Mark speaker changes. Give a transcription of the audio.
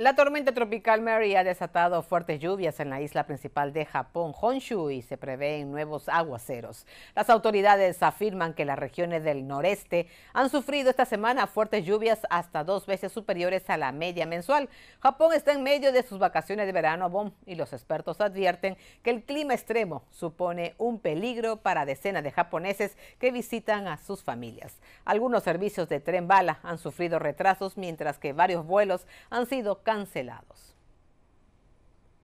Speaker 1: La tormenta tropical Mary ha desatado fuertes lluvias en la isla principal de Japón, Honshu, y se prevén nuevos aguaceros. Las autoridades afirman que las regiones del noreste han sufrido esta semana fuertes lluvias hasta dos veces superiores a la media mensual. Japón está en medio de sus vacaciones de verano bom y los expertos advierten que el clima extremo supone un peligro para decenas de japoneses que visitan a sus familias. Algunos servicios de tren bala han sufrido retrasos, mientras que varios vuelos han sido cancelados.